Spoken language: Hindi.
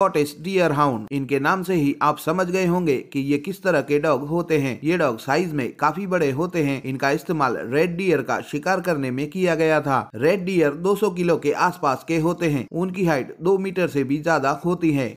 स्कॉटिश डियर हाउंड इनके नाम से ही आप समझ गए होंगे कि ये किस तरह के डॉग होते हैं ये डॉग साइज में काफी बड़े होते हैं इनका इस्तेमाल रेड डियर का शिकार करने में किया गया था रेड डियर 200 किलो के आसपास के होते हैं उनकी हाइट दो मीटर से भी ज्यादा होती है